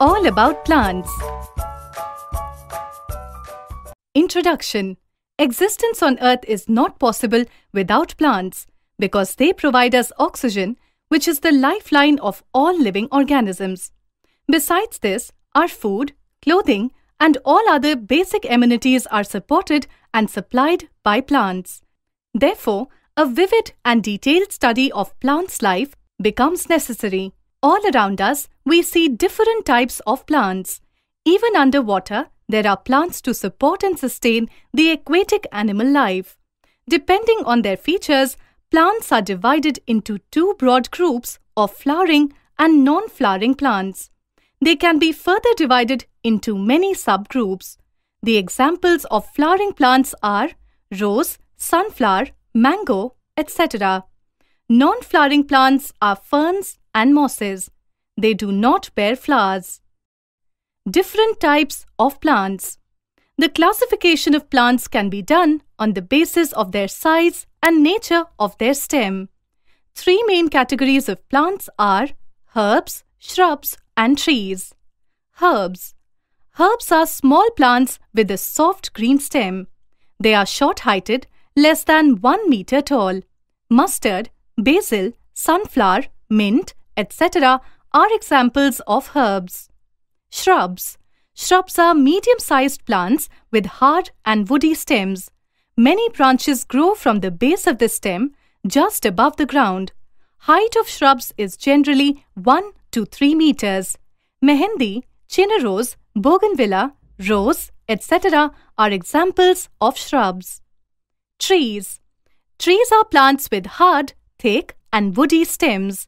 all about plants. Introduction Existence on Earth is not possible without plants because they provide us oxygen, which is the lifeline of all living organisms. Besides this, our food, clothing, and all other basic amenities are supported and supplied by plants. Therefore, a vivid and detailed study of plants' life becomes necessary. All around us, we see different types of plants. Even underwater, there are plants to support and sustain the aquatic animal life. Depending on their features, plants are divided into two broad groups of flowering and non-flowering plants. They can be further divided into many subgroups. The examples of flowering plants are rose, sunflower, mango, etc. Non-flowering plants are ferns, and mosses. They do not bear flowers. Different types of plants. The classification of plants can be done on the basis of their size and nature of their stem. Three main categories of plants are herbs, shrubs and trees. Herbs Herbs are small plants with a soft green stem. They are short-heighted, less than 1 meter tall. Mustard, basil, sunflower, mint, etc., are examples of herbs. Shrubs. Shrubs are medium sized plants with hard and woody stems. Many branches grow from the base of the stem just above the ground. Height of shrubs is generally 1 to 3 meters. Mehendi, chinorose, bougainvillea, rose, etc. are examples of shrubs. Trees. Trees are plants with hard, thick and woody stems.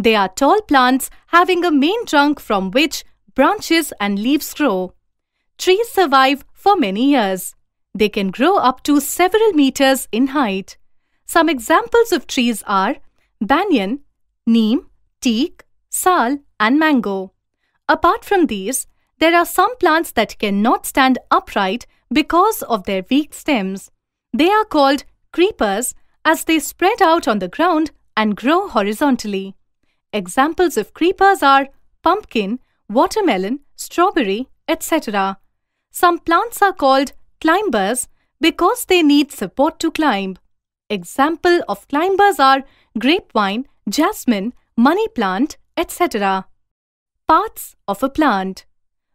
They are tall plants having a main trunk from which branches and leaves grow. Trees survive for many years. They can grow up to several meters in height. Some examples of trees are banyan, neem, teak, sal and mango. Apart from these, there are some plants that cannot stand upright because of their weak stems. They are called creepers as they spread out on the ground and grow horizontally. Examples of creepers are pumpkin, watermelon, strawberry, etc. Some plants are called climbers because they need support to climb. Example of climbers are grapevine, jasmine, money plant, etc. Parts of a plant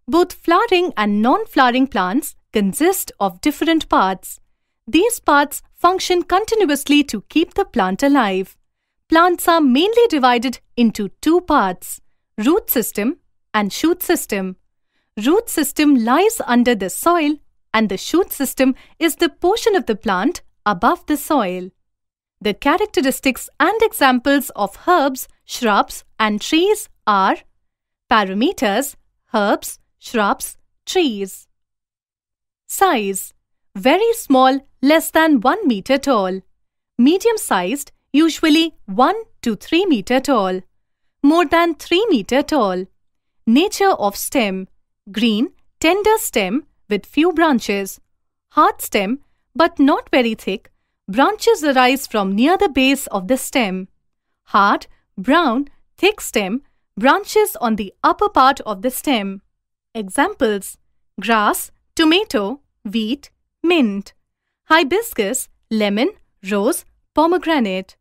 Both flowering and non-flowering plants consist of different parts. These parts function continuously to keep the plant alive plants are mainly divided into two parts, root system and shoot system. Root system lies under the soil and the shoot system is the portion of the plant above the soil. The characteristics and examples of herbs, shrubs and trees are parameters, herbs, shrubs, trees. Size Very small, less than 1 meter tall. Medium sized, usually 1 to 3 meter tall, more than 3 meter tall. Nature of stem green, tender stem with few branches, hard stem but not very thick, branches arise from near the base of the stem. Hard, brown, thick stem, branches on the upper part of the stem. Examples grass, tomato, wheat, mint, hibiscus, lemon, rose, pomegranate.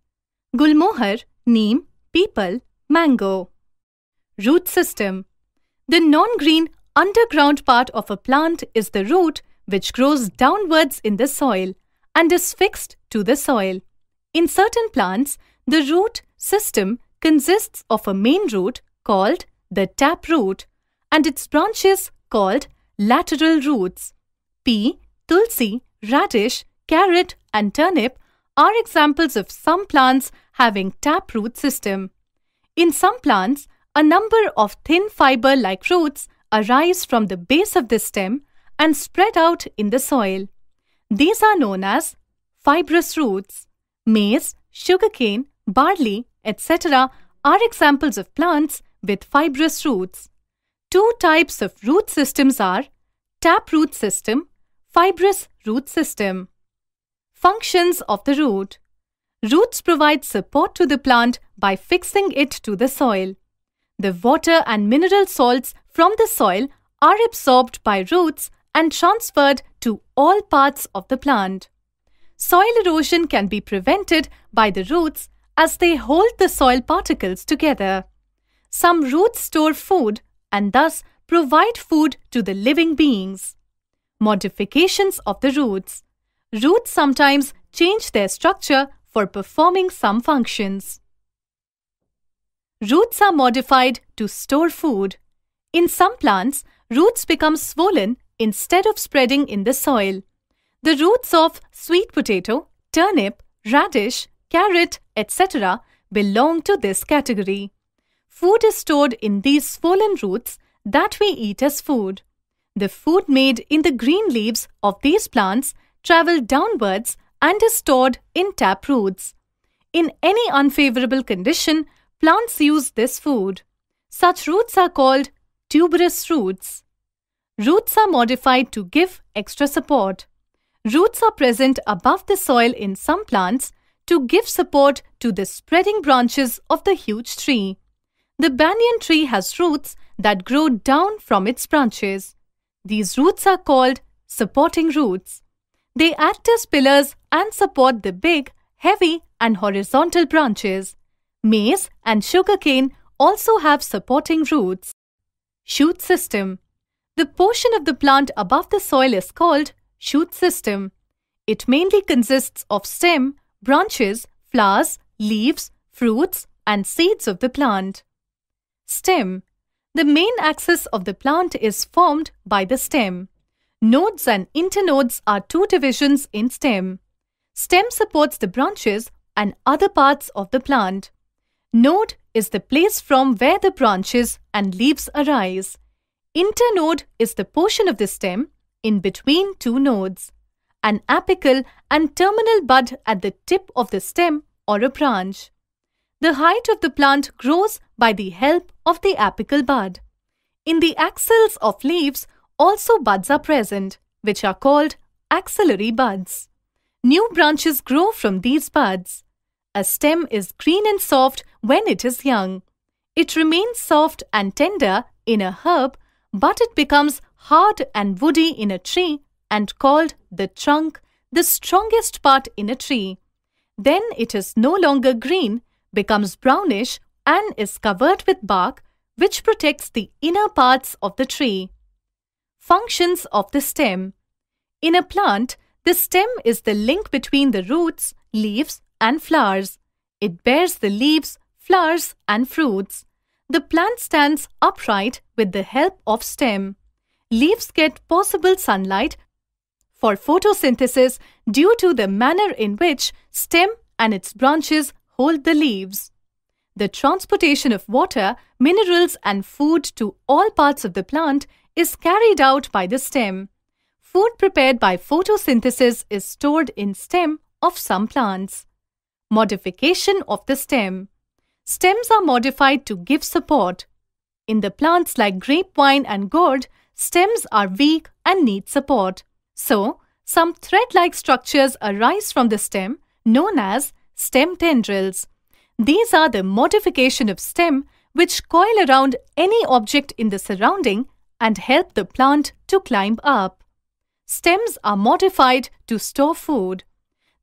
Gulmohar, neem, people, mango. Root system. The non-green underground part of a plant is the root which grows downwards in the soil and is fixed to the soil. In certain plants, the root system consists of a main root called the tap root, and its branches called lateral roots. Pea, tulsi, radish, carrot and turnip are examples of some plants having taproot system. In some plants, a number of thin fiber-like roots arise from the base of the stem and spread out in the soil. These are known as fibrous roots. Maize, sugarcane, barley, etc. are examples of plants with fibrous roots. Two types of root systems are taproot system, fibrous root system. Functions of the root Roots provide support to the plant by fixing it to the soil. The water and mineral salts from the soil are absorbed by roots and transferred to all parts of the plant. Soil erosion can be prevented by the roots as they hold the soil particles together. Some roots store food and thus provide food to the living beings. Modifications of the roots. Roots sometimes change their structure for performing some functions. Roots are modified to store food. In some plants, roots become swollen instead of spreading in the soil. The roots of sweet potato, turnip, radish, carrot, etc. belong to this category. Food is stored in these swollen roots that we eat as food. The food made in the green leaves of these plants travel downwards and is stored in tap roots. In any unfavorable condition, plants use this food. Such roots are called tuberous roots. Roots are modified to give extra support. Roots are present above the soil in some plants to give support to the spreading branches of the huge tree. The banyan tree has roots that grow down from its branches. These roots are called supporting roots. They act as pillars and support the big, heavy and horizontal branches. Maize and sugarcane also have supporting roots. Shoot system. The portion of the plant above the soil is called shoot system. It mainly consists of stem, branches, flowers, leaves, fruits and seeds of the plant. Stem. The main axis of the plant is formed by the stem. Nodes and internodes are two divisions in stem. Stem supports the branches and other parts of the plant. Node is the place from where the branches and leaves arise. Internode is the portion of the stem in between two nodes. An apical and terminal bud at the tip of the stem or a branch. The height of the plant grows by the help of the apical bud. In the axils of leaves, also, buds are present, which are called axillary buds. New branches grow from these buds. A stem is green and soft when it is young. It remains soft and tender in a herb, but it becomes hard and woody in a tree and called the trunk, the strongest part in a tree. Then it is no longer green, becomes brownish and is covered with bark, which protects the inner parts of the tree. Functions of the stem. In a plant, the stem is the link between the roots, leaves and flowers. It bears the leaves, flowers and fruits. The plant stands upright with the help of stem. Leaves get possible sunlight for photosynthesis due to the manner in which stem and its branches hold the leaves. The transportation of water, minerals and food to all parts of the plant is carried out by the stem. Food prepared by photosynthesis is stored in stem of some plants. Modification of the stem. Stems are modified to give support. In the plants like grapevine and gourd, stems are weak and need support. So, some thread-like structures arise from the stem known as stem tendrils. These are the modification of stem which coil around any object in the surrounding and help the plant to climb up. Stems are modified to store food.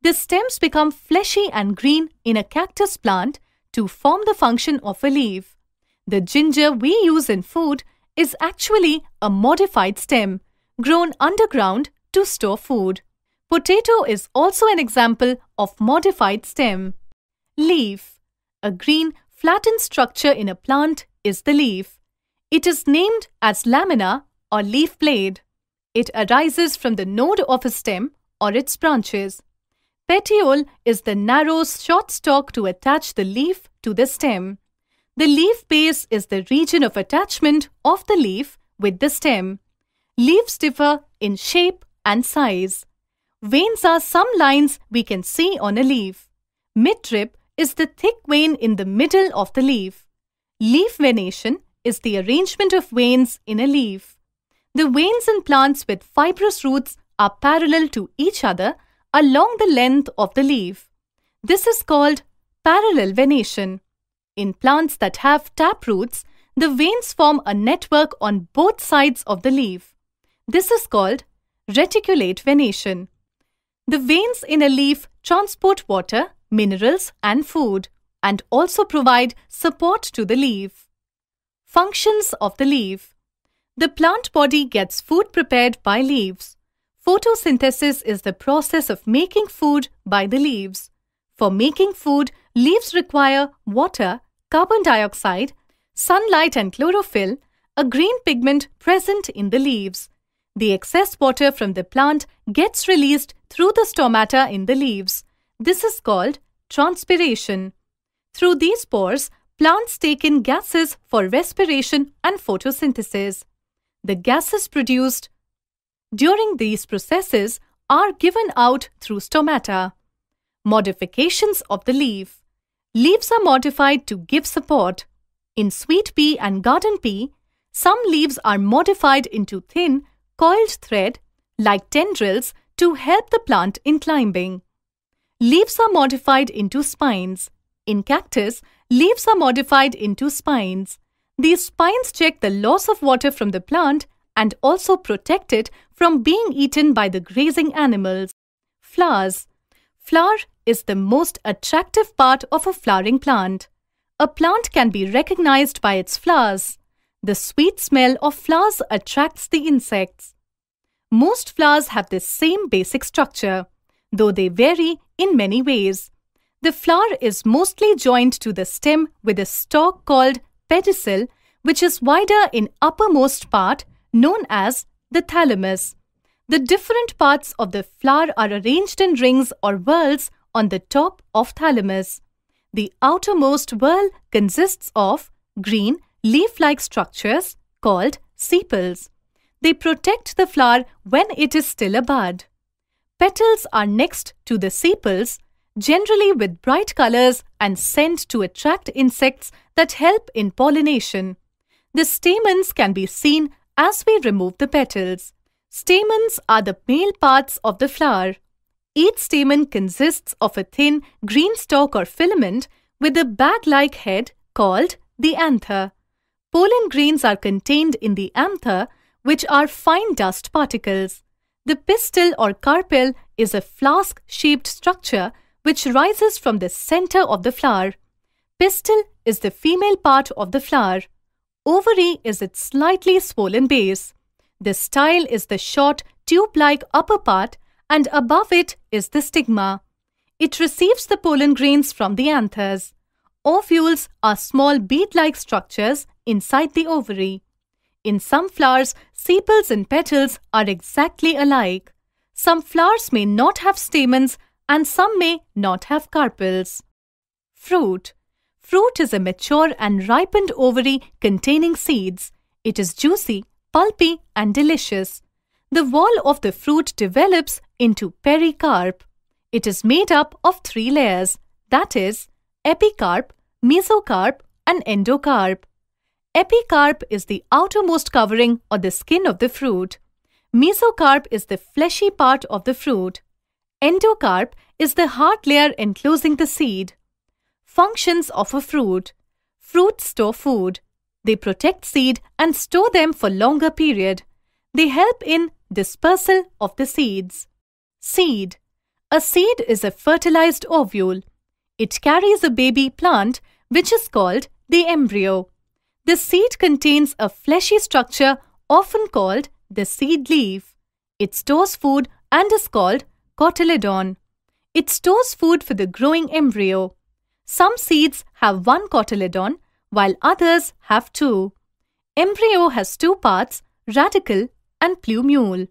The stems become fleshy and green in a cactus plant to form the function of a leaf. The ginger we use in food is actually a modified stem grown underground to store food. Potato is also an example of modified stem. Leaf A green flattened structure in a plant is the leaf. It is named as lamina or leaf blade. It arises from the node of a stem or its branches. Petiole is the narrow, short stalk to attach the leaf to the stem. The leaf base is the region of attachment of the leaf with the stem. Leaves differ in shape and size. Veins are some lines we can see on a leaf. Midrib is the thick vein in the middle of the leaf. Leaf venation is the arrangement of veins in a leaf. The veins in plants with fibrous roots are parallel to each other along the length of the leaf. This is called parallel venation. In plants that have taproots, the veins form a network on both sides of the leaf. This is called reticulate venation. The veins in a leaf transport water, minerals and food and also provide support to the leaf. Functions of the leaf The plant body gets food prepared by leaves. Photosynthesis is the process of making food by the leaves. For making food, leaves require water, carbon dioxide, sunlight and chlorophyll, a green pigment present in the leaves. The excess water from the plant gets released through the stomata in the leaves. This is called transpiration. Through these pores, plants take in gases for respiration and photosynthesis. The gases produced during these processes are given out through stomata. Modifications of the leaf. Leaves are modified to give support. In sweet pea and garden pea, some leaves are modified into thin, coiled thread like tendrils to help the plant in climbing. Leaves are modified into spines. In cactus, Leaves are modified into spines. These spines check the loss of water from the plant and also protect it from being eaten by the grazing animals. Flowers Flower is the most attractive part of a flowering plant. A plant can be recognized by its flowers. The sweet smell of flowers attracts the insects. Most flowers have the same basic structure, though they vary in many ways. The flower is mostly joined to the stem with a stalk called pedicel, which is wider in uppermost part known as the thalamus. The different parts of the flower are arranged in rings or whorls on the top of thalamus. The outermost whorl consists of green leaf-like structures called sepals. They protect the flower when it is still a bud. Petals are next to the sepals generally with bright colors and scent to attract insects that help in pollination. The stamens can be seen as we remove the petals. Stamens are the male parts of the flower. Each stamen consists of a thin green stalk or filament with a bag-like head called the anther. Pollen grains are contained in the anther, which are fine dust particles. The pistil or carpel is a flask-shaped structure which rises from the center of the flower. Pistil is the female part of the flower. Ovary is its slightly swollen base. The style is the short, tube-like upper part and above it is the stigma. It receives the pollen grains from the anthers. Ovules are small bead-like structures inside the ovary. In some flowers, sepals and petals are exactly alike. Some flowers may not have stamens and some may not have carpels. Fruit Fruit is a mature and ripened ovary containing seeds. It is juicy, pulpy and delicious. The wall of the fruit develops into pericarp. It is made up of three layers, that is, epicarp, mesocarp and endocarp. Epicarp is the outermost covering or the skin of the fruit. Mesocarp is the fleshy part of the fruit. Endocarp is the hard layer enclosing the seed. Functions of a fruit. Fruits store food. They protect seed and store them for longer period. They help in dispersal of the seeds. Seed. A seed is a fertilized ovule. It carries a baby plant which is called the embryo. The seed contains a fleshy structure often called the seed leaf. It stores food and is called cotyledon. It stores food for the growing embryo. Some seeds have one cotyledon while others have two. Embryo has two parts, radical and plumule.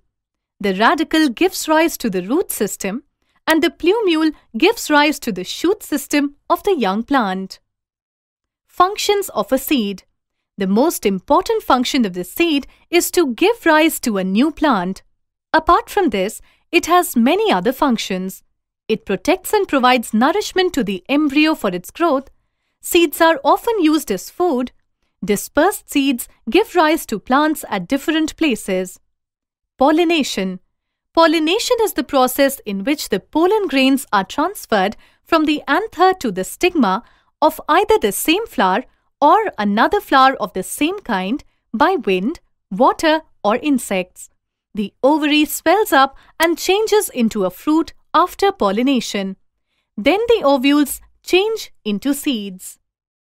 The radical gives rise to the root system and the plumule gives rise to the shoot system of the young plant. Functions of a seed The most important function of the seed is to give rise to a new plant. Apart from this, it has many other functions. It protects and provides nourishment to the embryo for its growth. Seeds are often used as food. Dispersed seeds give rise to plants at different places. Pollination Pollination is the process in which the pollen grains are transferred from the anther to the stigma of either the same flower or another flower of the same kind by wind, water or insects. The ovary swells up and changes into a fruit after pollination. Then the ovules change into seeds.